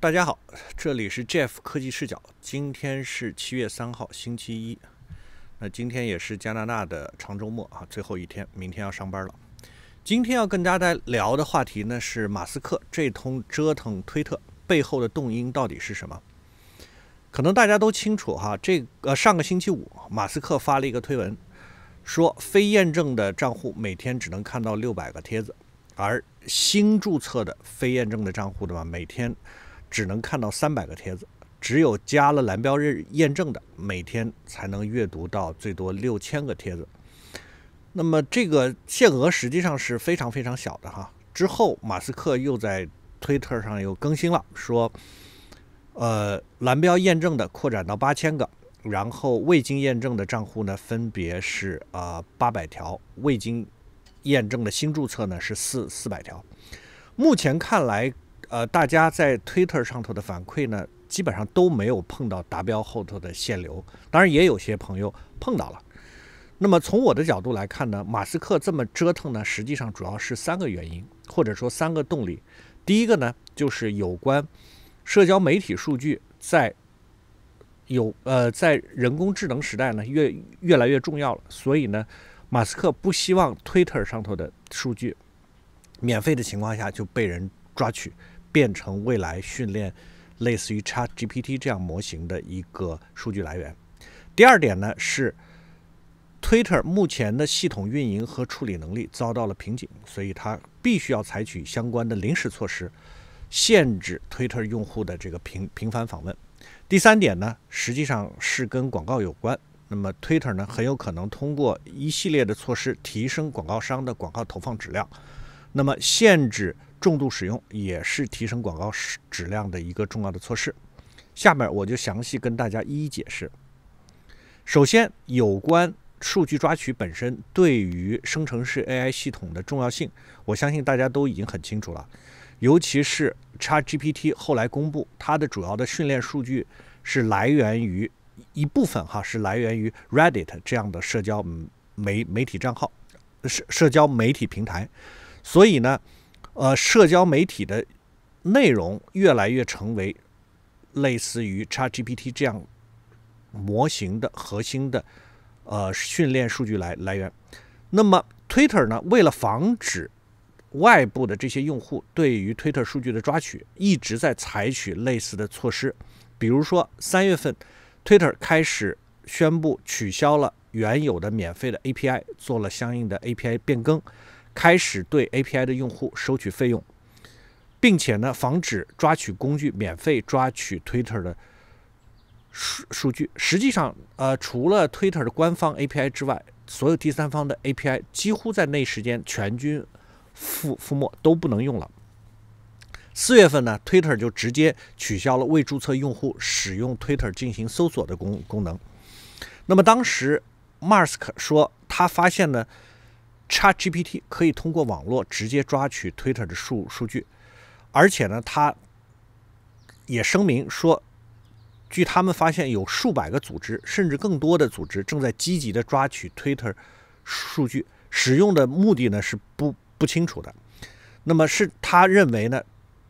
大家好，这里是 Jeff 科技视角。今天是七月三号，星期一。那今天也是加拿大的长周末啊，最后一天，明天要上班了。今天要跟大家聊的话题呢是马斯克这通折腾推特背后的动因到底是什么？可能大家都清楚哈，这呃上个星期五，马斯克发了一个推文，说非验证的账户每天只能看到六百个帖子，而新注册的非验证的账户的话，每天。只能看到三百个帖子，只有加了蓝标认验证的，每天才能阅读到最多六千个帖子。那么这个限额实际上是非常非常小的哈。之后马斯克又在推特上又更新了，说，呃，蓝标验证的扩展到八千个，然后未经验证的账户呢，分别是呃八百条，未经验证的新注册呢是四四百条。目前看来。呃，大家在 Twitter 上头的反馈呢，基本上都没有碰到达标后头的限流，当然也有些朋友碰到了。那么从我的角度来看呢，马斯克这么折腾呢，实际上主要是三个原因，或者说三个动力。第一个呢，就是有关社交媒体数据在有呃在人工智能时代呢越越来越重要了，所以呢，马斯克不希望 Twitter 上头的数据免费的情况下就被人抓取。变成未来训练类似于 ChatGPT 这样模型的一个数据来源。第二点呢是，Twitter 目前的系统运营和处理能力遭到了瓶颈，所以它必须要采取相关的临时措施，限制 Twitter 用户的这个频频繁访问。第三点呢，实际上是跟广告有关。那么 Twitter 呢，很有可能通过一系列的措施提升广告商的广告投放质量，那么限制。重度使用也是提升广告质量的一个重要的措施。下面我就详细跟大家一一解释。首先，有关数据抓取本身对于生成式 AI 系统的重要性，我相信大家都已经很清楚了。尤其是 ChatGPT 后来公布它的主要的训练数据是来源于一部分哈，是来源于 Reddit 这样的社交媒媒体账号、社社交媒体平台，所以呢。呃，社交媒体的内容越来越成为类似于 ChatGPT 这样模型的核心的呃训练数据来来源。那么 Twitter 呢？为了防止外部的这些用户对于 Twitter 数据的抓取，一直在采取类似的措施。比如说，三月份，Twitter 开始宣布取消了原有的免费的 API，做了相应的 API 变更。开始对 API 的用户收取费用，并且呢，防止抓取工具免费抓取 Twitter 的数数据。实际上，呃，除了 Twitter 的官方 API 之外，所有第三方的 API 几乎在那时间全军覆覆没，都不能用了。四月份呢，Twitter 就直接取消了未注册用户使用 Twitter 进行搜索的功功能。那么当时，Mark 说他发现呢。ChatGPT 可以通过网络直接抓取 Twitter 的数数据，而且呢，他也声明说，据他们发现，有数百个组织甚至更多的组织正在积极的抓取 Twitter 数据，使用的目的呢是不不清楚的。那么是他认为呢，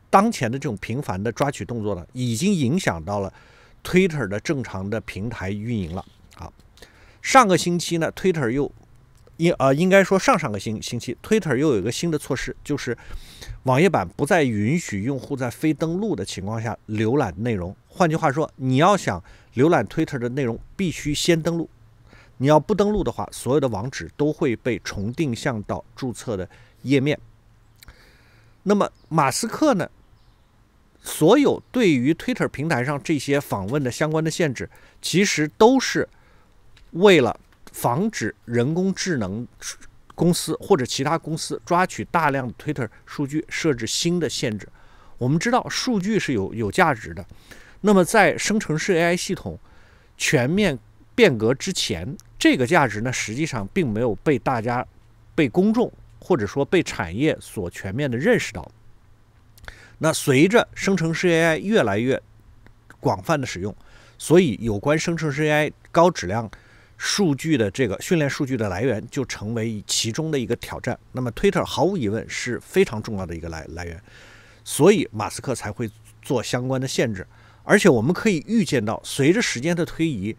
当前的这种频繁的抓取动作呢，已经影响到了 Twitter 的正常的平台运营了。好，上个星期呢，Twitter 又。应呃，应该说上上个星星期，Twitter 又有一个新的措施，就是网页版不再允许用户在非登录的情况下浏览内容。换句话说，你要想浏览 Twitter 的内容，必须先登录。你要不登录的话，所有的网址都会被重定向到注册的页面。那么马斯克呢？所有对于 Twitter 平台上这些访问的相关的限制，其实都是为了。防止人工智能公司或者其他公司抓取大量 Twitter 数据，设置新的限制。我们知道数据是有有价值的。那么在生成式 AI 系统全面变革之前，这个价值呢实际上并没有被大家、被公众或者说被产业所全面的认识到。那随着生成式 AI 越来越广泛的使用，所以有关生成式 AI 高质量。数据的这个训练数据的来源就成为其中的一个挑战。那么，Twitter 毫无疑问是非常重要的一个来来源，所以马斯克才会做相关的限制。而且，我们可以预见到，随着时间的推移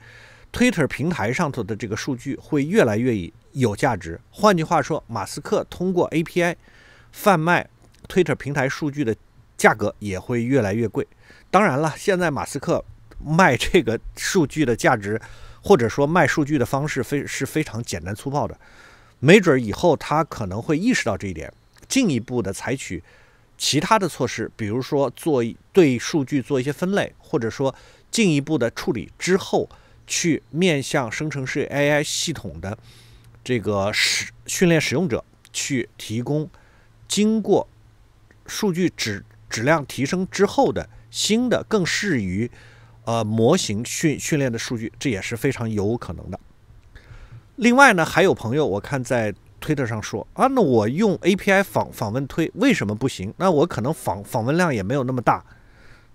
，Twitter 平台上头的这个数据会越来越有价值。换句话说，马斯克通过 API 贩卖 Twitter 平台数据的价格也会越来越贵。当然了，现在马斯克卖这个数据的价值。或者说卖数据的方式非是非常简单粗暴的，没准以后他可能会意识到这一点，进一步的采取其他的措施，比如说做对数据做一些分类，或者说进一步的处理之后，去面向生成式 AI 系统的这个使训练使用者去提供经过数据质质量提升之后的新的更适于。呃，模型训训练的数据，这也是非常有可能的。另外呢，还有朋友，我看在推特上说啊，那我用 API 访访问推为什么不行？那我可能访访问量也没有那么大，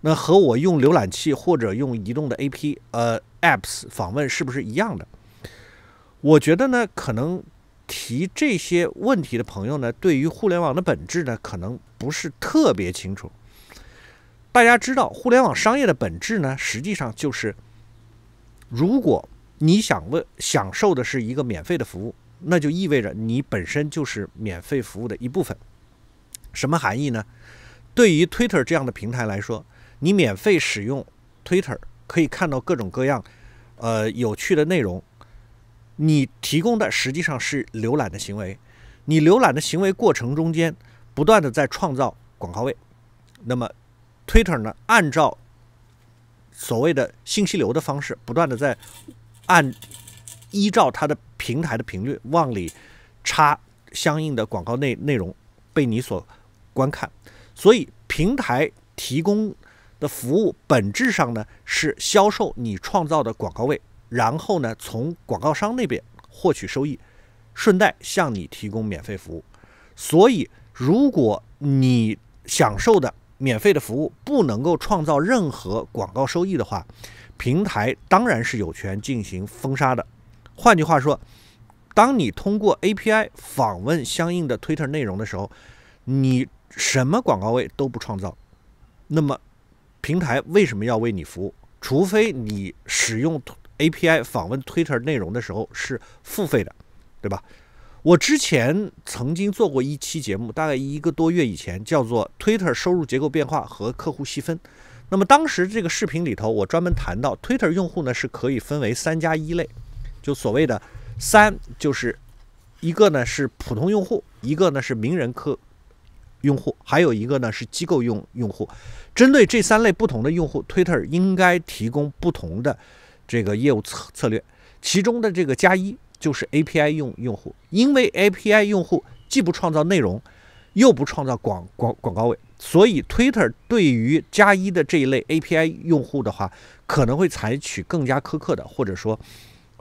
那和我用浏览器或者用移动的 AP 呃 Apps 访问是不是一样的？我觉得呢，可能提这些问题的朋友呢，对于互联网的本质呢，可能不是特别清楚。大家知道，互联网商业的本质呢，实际上就是，如果你想问享受的是一个免费的服务，那就意味着你本身就是免费服务的一部分。什么含义呢？对于 Twitter 这样的平台来说，你免费使用 Twitter，可以看到各种各样，呃，有趣的内容。你提供的实际上是浏览的行为，你浏览的行为过程中间，不断的在创造广告位，那么。Twitter 呢，按照所谓的信息流的方式，不断的在按依照它的平台的频率往里插相应的广告内内容被你所观看，所以平台提供的服务本质上呢是销售你创造的广告位，然后呢从广告商那边获取收益，顺带向你提供免费服务。所以如果你享受的。免费的服务不能够创造任何广告收益的话，平台当然是有权进行封杀的。换句话说，当你通过 API 访问相应的 Twitter 内容的时候，你什么广告位都不创造，那么平台为什么要为你服务？除非你使用 API 访问 Twitter 内容的时候是付费的，对吧？我之前曾经做过一期节目，大概一个多月以前，叫做《Twitter 收入结构变化和客户细分》。那么当时这个视频里头，我专门谈到，Twitter 用户呢是可以分为三加一类，就所谓的三，就是一个呢是普通用户，一个呢是名人客用户，还有一个呢是机构用用户。针对这三类不同的用户，Twitter 应该提供不同的这个业务策策略。其中的这个加一。就是 API 用用户，因为 API 用户既不创造内容，又不创造广广广告位，所以 Twitter 对于加一的这一类 API 用户的话，可能会采取更加苛刻的，或者说，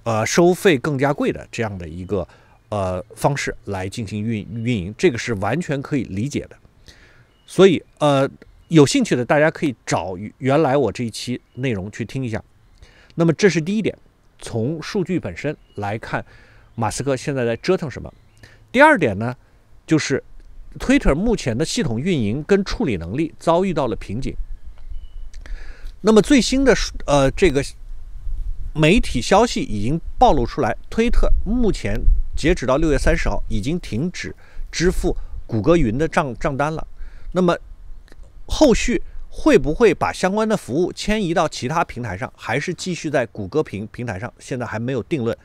呃，收费更加贵的这样的一个呃方式来进行运运营，这个是完全可以理解的。所以，呃，有兴趣的大家可以找原来我这一期内容去听一下。那么，这是第一点。从数据本身来看，马斯克现在在折腾什么？第二点呢，就是，Twitter 目前的系统运营跟处理能力遭遇到了瓶颈。那么最新的数，呃，这个媒体消息已经暴露出来推特目前截止到六月三十号已经停止支付谷歌云的账账单了。那么后续。会不会把相关的服务迁移到其他平台上，还是继续在谷歌平平台上？现在还没有定论。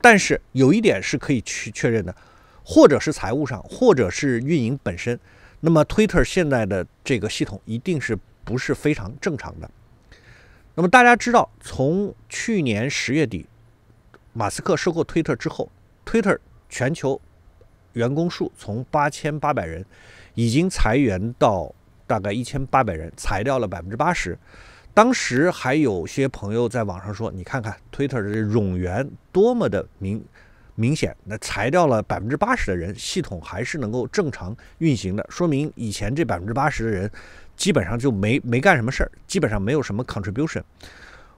但是有一点是可以去确认的，或者是财务上，或者是运营本身。那么，Twitter 现在的这个系统一定是不是非常正常的？那么大家知道，从去年十月底马斯克收购 Twitter 之后，Twitter 全球员工数从八千八百人已经裁员到。大概一千八百人裁掉了百分之八十，当时还有些朋友在网上说：“你看看 Twitter 的冗员多么的明明显，那裁掉了百分之八十的人，系统还是能够正常运行的，说明以前这百分之八十的人基本上就没没干什么事儿，基本上没有什么 contribution。”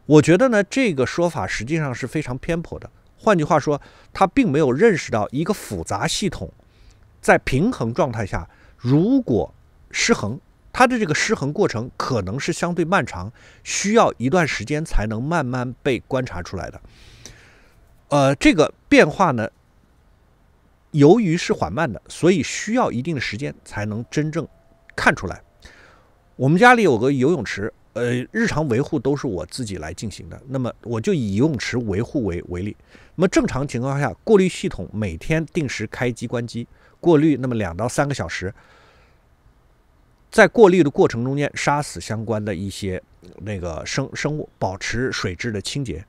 我觉得呢，这个说法实际上是非常偏颇的。换句话说，他并没有认识到一个复杂系统在平衡状态下，如果失衡。它的这个失衡过程可能是相对漫长，需要一段时间才能慢慢被观察出来的。呃，这个变化呢，由于是缓慢的，所以需要一定的时间才能真正看出来。我们家里有个游泳池，呃，日常维护都是我自己来进行的。那么我就以游泳池维护为为例，那么正常情况下，过滤系统每天定时开机关机过滤，那么两到三个小时。在过滤的过程中间，杀死相关的一些那个生生物，保持水质的清洁。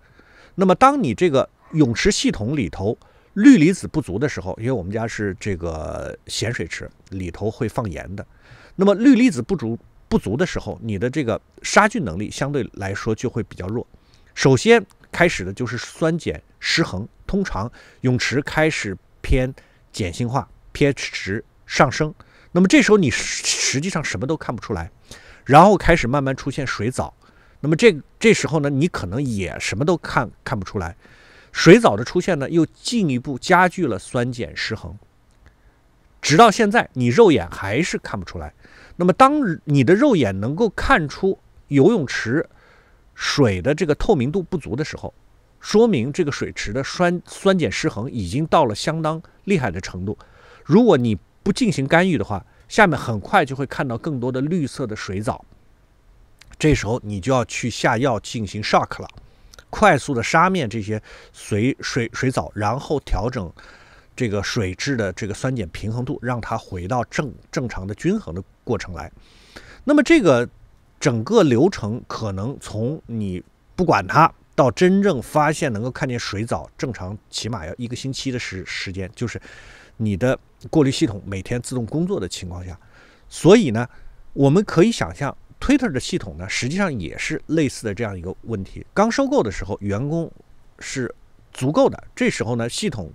那么，当你这个泳池系统里头氯离子不足的时候，因为我们家是这个咸水池，里头会放盐的。那么，氯离子不足不足的时候，你的这个杀菌能力相对来说就会比较弱。首先开始的就是酸碱失衡，通常泳池开始偏碱性化，pH 值上升。那么这时候你实实际上什么都看不出来，然后开始慢慢出现水藻，那么这这时候呢，你可能也什么都看看不出来。水藻的出现呢，又进一步加剧了酸碱失衡，直到现在你肉眼还是看不出来。那么当你的肉眼能够看出游泳池水的这个透明度不足的时候，说明这个水池的酸酸碱失衡已经到了相当厉害的程度。如果你不进行干预的话，下面很快就会看到更多的绿色的水藻。这时候你就要去下药进行 shock 了，快速的杀灭这些水水水藻，然后调整这个水质的这个酸碱平衡度，让它回到正正常的均衡的过程来。那么这个整个流程可能从你不管它到真正发现能够看见水藻正常，起码要一个星期的时时间，就是。你的过滤系统每天自动工作的情况下，所以呢，我们可以想象，Twitter 的系统呢，实际上也是类似的这样一个问题。刚收购的时候，员工是足够的，这时候呢，系统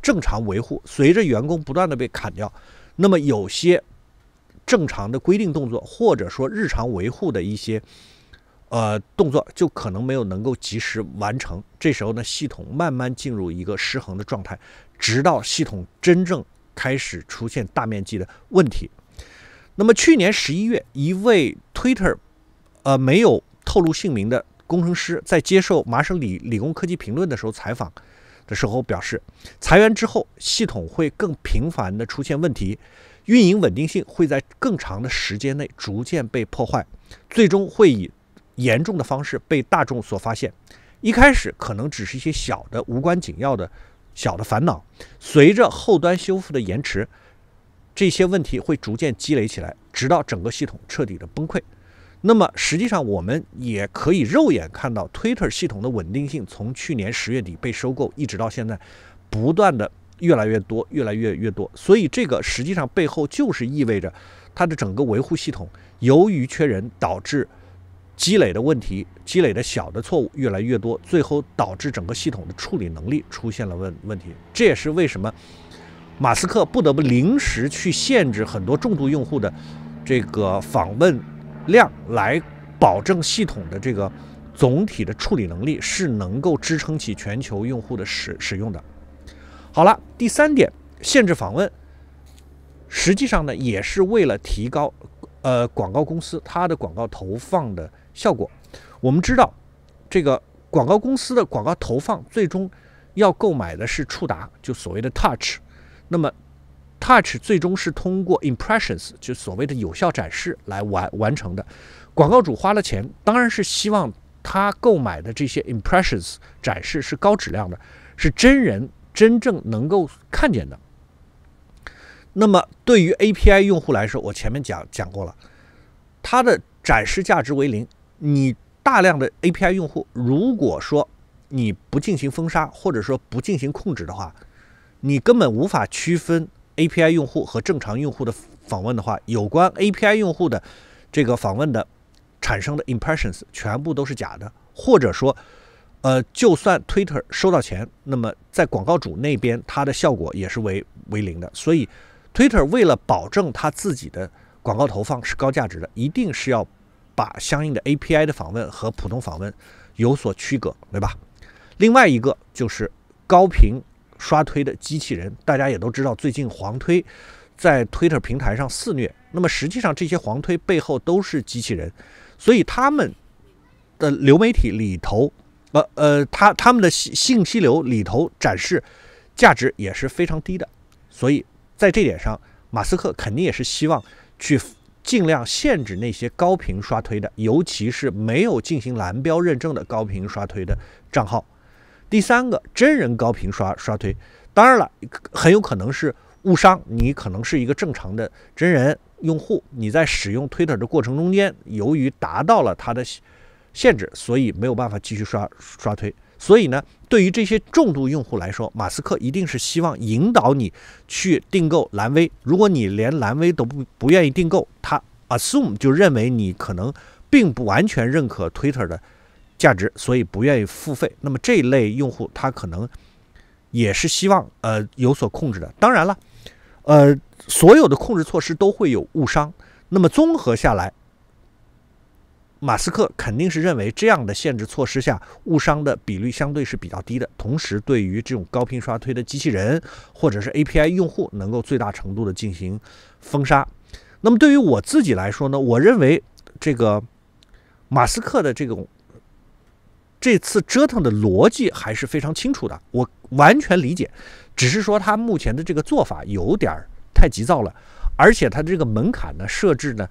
正常维护。随着员工不断的被砍掉，那么有些正常的规定动作，或者说日常维护的一些。呃，动作就可能没有能够及时完成。这时候呢，系统慢慢进入一个失衡的状态，直到系统真正开始出现大面积的问题。那么，去年十一月，一位 Twitter，呃，没有透露姓名的工程师在接受麻省理理工科技评论的时候采访的时候表示，裁员之后，系统会更频繁地出现问题，运营稳定性会在更长的时间内逐渐被破坏，最终会以。严重的方式被大众所发现，一开始可能只是一些小的无关紧要的小的烦恼，随着后端修复的延迟，这些问题会逐渐积累起来，直到整个系统彻底的崩溃。那么实际上我们也可以肉眼看到，Twitter 系统的稳定性从去年十月底被收购一直到现在，不断的越来越多，越来越越多。所以这个实际上背后就是意味着它的整个维护系统由于缺人导致。积累的问题、积累的小的错误越来越多，最后导致整个系统的处理能力出现了问问题。这也是为什么马斯克不得不临时去限制很多重度用户的这个访问量，来保证系统的这个总体的处理能力是能够支撑起全球用户的使使用的。好了，第三点，限制访问，实际上呢也是为了提高呃广告公司它的广告投放的。效果，我们知道，这个广告公司的广告投放最终要购买的是触达，就所谓的 touch。那么 touch 最终是通过 impressions 就所谓的有效展示来完完成的。广告主花了钱，当然是希望他购买的这些 impressions 展示是高质量的，是真人真正能够看见的。那么对于 API 用户来说，我前面讲讲过了，它的展示价值为零。你大量的 API 用户，如果说你不进行封杀或者说不进行控制的话，你根本无法区分 API 用户和正常用户的访问的话，有关 API 用户的这个访问的产生的 impressions 全部都是假的，或者说，呃，就算 Twitter 收到钱，那么在广告主那边它的效果也是为为零的。所以，Twitter 为了保证它自己的广告投放是高价值的，一定是要。把相应的 API 的访问和普通访问有所区隔，对吧？另外一个就是高频刷推的机器人，大家也都知道，最近黄推在 Twitter 平台上肆虐。那么实际上这些黄推背后都是机器人，所以他们的流媒体里头，呃呃，他他们的信信息流里头展示价值也是非常低的。所以在这点上，马斯克肯定也是希望去。尽量限制那些高频刷推的，尤其是没有进行蓝标认证的高频刷推的账号。第三个，真人高频刷刷推，当然了，很有可能是误伤，你可能是一个正常的真人用户，你在使用 Twitter 的过程中间，由于达到了它的限制，所以没有办法继续刷刷推。所以呢，对于这些重度用户来说，马斯克一定是希望引导你去订购蓝威。如果你连蓝威都不不愿意订购，他 assume 就认为你可能并不完全认可 Twitter 的价值，所以不愿意付费。那么这一类用户，他可能也是希望呃有所控制的。当然了，呃，所有的控制措施都会有误伤。那么综合下来。马斯克肯定是认为这样的限制措施下，误伤的比例相对是比较低的。同时，对于这种高频刷推的机器人或者是 API 用户，能够最大程度的进行封杀。那么对于我自己来说呢，我认为这个马斯克的这种这次折腾的逻辑还是非常清楚的，我完全理解。只是说他目前的这个做法有点太急躁了，而且他的这个门槛呢设置呢。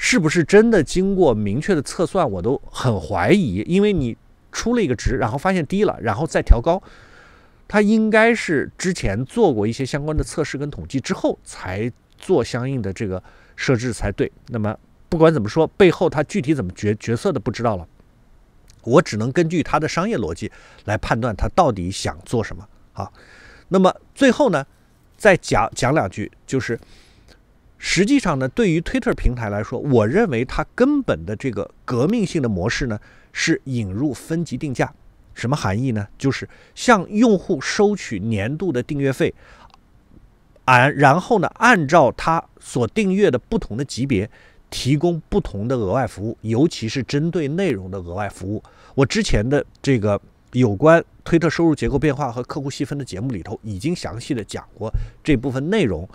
是不是真的经过明确的测算，我都很怀疑，因为你出了一个值，然后发现低了，然后再调高，它应该是之前做过一些相关的测试跟统计之后才做相应的这个设置才对。那么不管怎么说，背后他具体怎么决决策的不知道了，我只能根据他的商业逻辑来判断他到底想做什么。好，那么最后呢，再讲讲两句，就是。实际上呢，对于推特平台来说，我认为它根本的这个革命性的模式呢，是引入分级定价。什么含义呢？就是向用户收取年度的订阅费，按然后呢，按照他所订阅的不同的级别，提供不同的额外服务，尤其是针对内容的额外服务。我之前的这个有关推特收入结构变化和客户细分的节目里头，已经详细的讲过这部分内容。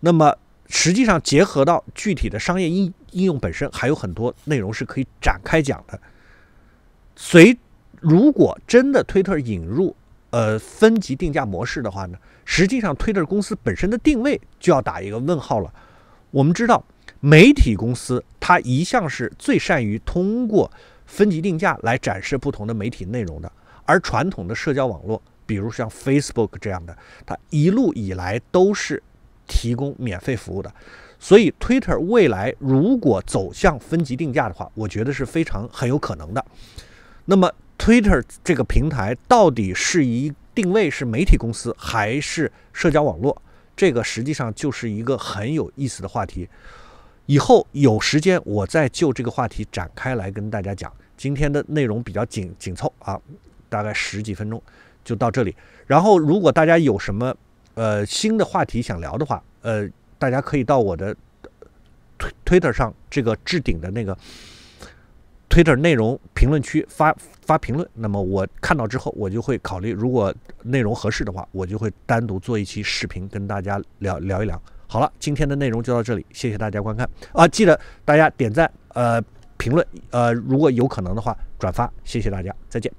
那么，实际上，结合到具体的商业应应用本身，还有很多内容是可以展开讲的。随如果真的推特引入呃分级定价模式的话呢，实际上推特公司本身的定位就要打一个问号了。我们知道，媒体公司它一向是最善于通过分级定价来展示不同的媒体内容的，而传统的社交网络，比如像 Facebook 这样的，它一路以来都是。提供免费服务的，所以 Twitter 未来如果走向分级定价的话，我觉得是非常很有可能的。那么 Twitter 这个平台到底是一定位是媒体公司还是社交网络？这个实际上就是一个很有意思的话题。以后有时间我再就这个话题展开来跟大家讲。今天的内容比较紧紧凑啊，大概十几分钟就到这里。然后如果大家有什么，呃，新的话题想聊的话，呃，大家可以到我的推推特上这个置顶的那个推特内容评论区发发评论。那么我看到之后，我就会考虑，如果内容合适的话，我就会单独做一期视频跟大家聊聊一聊。好了，今天的内容就到这里，谢谢大家观看啊！记得大家点赞、呃评论、呃如果有可能的话转发，谢谢大家，再见。